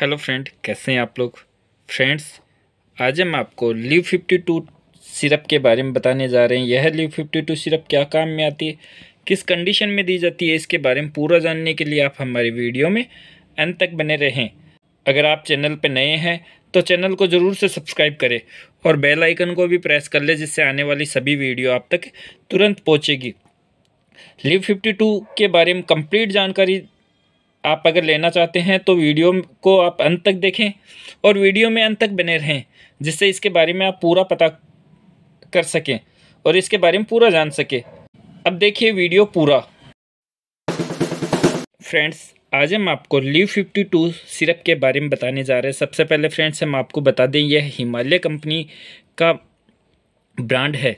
hello friend कैसे हैं आप लोग फ्रेंड्स आज हम आपको लीव फिफ्टी टू सिरप के बारे में बताने जा रहे हैं यह लीव फिफ्टी टू सिरप क्या काम में आती है किस कंडीशन में दी जाती है इसके बारे में पूरा जानने के लिए आप हमारी वीडियो में अंत तक बने रहें अगर आप चैनल पर नए हैं तो चैनल को ज़रूर से सब्सक्राइब करें और बेल आइकन को भी प्रेस कर लें जिससे आने वाली सभी वीडियो आप तक तुरंत पहुँचेगी लीव फिफ्टी टू के बारे में कंप्लीट जानकारी आप अगर लेना चाहते हैं तो वीडियो को आप अंत तक देखें और वीडियो में अंत तक बने रहें जिससे इसके बारे में आप पूरा पता कर सकें और इसके बारे में पूरा जान सकें अब देखिए वीडियो पूरा फ्रेंड्स आज हम आपको लीव 52 सिरप के बारे में बताने जा रहे हैं सबसे पहले फ्रेंड्स हम आपको बता दें यह हिमालय कंपनी का ब्रांड है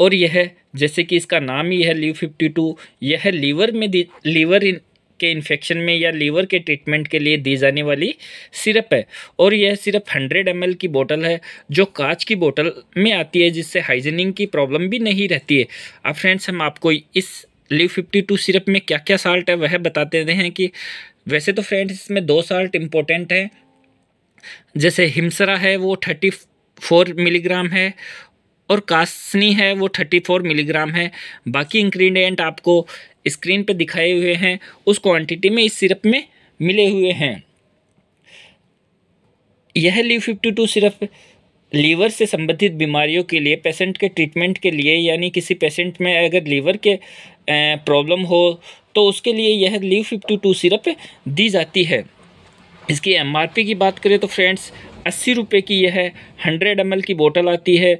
और यह जैसे कि इसका नाम ही है लीव 52 यह लीवर में लीवर इन के इन्फेक्शन में या लीवर के ट्रीटमेंट के लिए दी जाने वाली सिरप है और यह सिरप हंड्रेड एम की बोतल है जो कांच की बोतल में आती है जिससे हाइजीनिंग की प्रॉब्लम भी नहीं रहती है अब फ्रेंड्स हम आपको इस लिव फिफ्टी टू सिरप में क्या क्या साल्ट है वह बताते हैं कि वैसे तो फ्रेंड्स इसमें दो साल्ट इम्पोर्टेंट हैं जैसे हिमसरा है वो थर्टी फोर मिलीग्राम है और कासनी है वो थर्टी फोर मिलीग्राम है बाकी इंग्रेडिएंट आपको स्क्रीन पे दिखाए हुए हैं उस क्वांटिटी में इस सिरप में मिले हुए हैं यह Liv fifty two syrup liver से संबंधित बीमारियों के लिए पेशेंट के ट्रीटमेंट के लिए यानी किसी पेशेंट में अगर लीवर के प्रॉब्लम हो तो उसके लिए यह लीव फिफ्टी टू सिरप दी जाती है इसकी एमआरपी की बात करें तो फ्रेंड्स अस्सी रुपये की यह हंड्रेड एम की बोतल आती है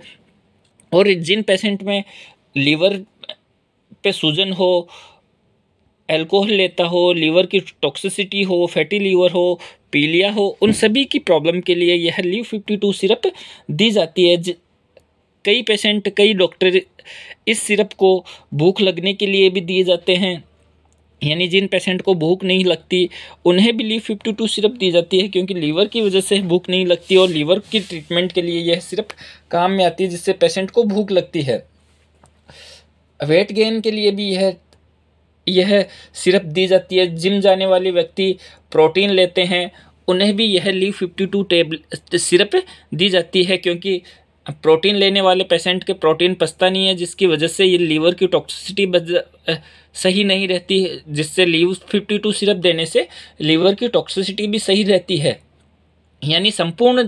और जिन पेशेंट में लीवर पे सूजन हो एल्कोहल लेता हो लीवर की टॉक्सिसिटी हो फैटी लीवर हो पीलिया हो उन सभी की प्रॉब्लम के लिए यह लीव फिफ्टी टू सिरप दी जाती है कई पेशेंट कई डॉक्टर इस सिरप को भूख लगने के लिए भी दिए जाते हैं यानी जिन पेशेंट को भूख नहीं लगती उन्हें भी लीव फिफ्टी टू सिरप दी जाती है क्योंकि लीवर की वजह से भूख नहीं लगती और लीवर की ट्रीटमेंट के लिए यह सिर्फ काम में आती है जिससे पेशेंट को भूख लगती है वेट गेन के लिए भी यह यह सिरप दी जाती है जिम जाने वाले व्यक्ति प्रोटीन लेते हैं उन्हें भी यह Liv fifty two tablet syrup दी जाती है क्योंकि प्रोटीन लेने वाले पेशेंट के प्रोटीन पचता नहीं है जिसकी वजह से ये लीवर की टॉक्सिसिटी सही नहीं रहती है जिससे लीव फिफ्टी टू सिरप देने से लीवर की टॉक्सिसिटी भी सही रहती है यानी संपूर्ण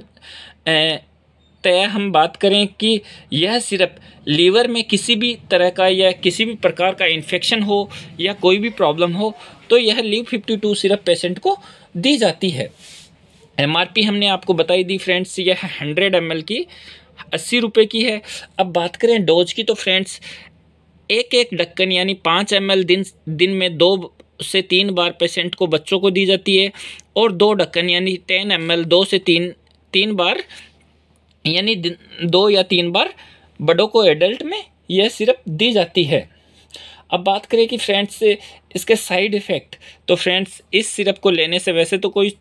तय हम बात करें कि यह सिरप लीवर में किसी भी तरह का या किसी भी प्रकार का इन्फेक्शन हो या कोई भी प्रॉब्लम हो तो यह Liv fifty two syrup patient को दी जाती है एमआरपी हमने आपको बताई दी फ्रेंड्स यह हंड्रेड एम की अस्सी रुपये की है अब बात करें डोज की तो फ्रेंड्स एक एक ढक्कन यानी पाँच एम दिन दिन में दो से तीन बार पेशेंट को बच्चों को दी जाती है और दो ढक्कन यानी टेन एम दो से तीन तीन बार यानी दो या तीन बार बड़ों को एडल्ट में यह सिरप दी जाती है अब बात करें कि फ्रेंड्स इसके साइड इफ़ेक्ट तो फ्रेंड्स इस सिरप को लेने से वैसे तो कोई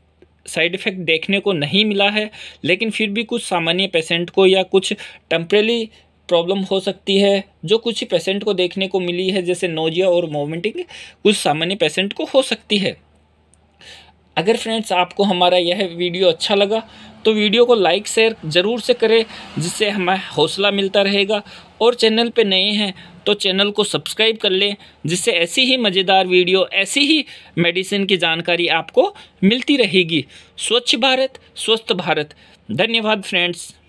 साइड इफ़ेक्ट देखने को नहीं मिला है लेकिन फिर भी कुछ सामान्य पेशेंट को या कुछ टेम्परेली प्रॉब्लम हो सकती है जो कुछ ही पेशेंट को देखने को मिली है जैसे नोजिया और मोमेंटिंग कुछ सामान्य पेशेंट को हो सकती है अगर फ्रेंड्स आपको हमारा यह वीडियो अच्छा लगा तो वीडियो को लाइक शेयर ज़रूर से करें जिससे हमें हौसला मिलता रहेगा और चैनल पे नए हैं तो चैनल को सब्सक्राइब कर लें जिससे ऐसी ही मज़ेदार वीडियो ऐसी ही मेडिसिन की जानकारी आपको मिलती रहेगी स्वच्छ भारत स्वस्थ भारत धन्यवाद फ्रेंड्स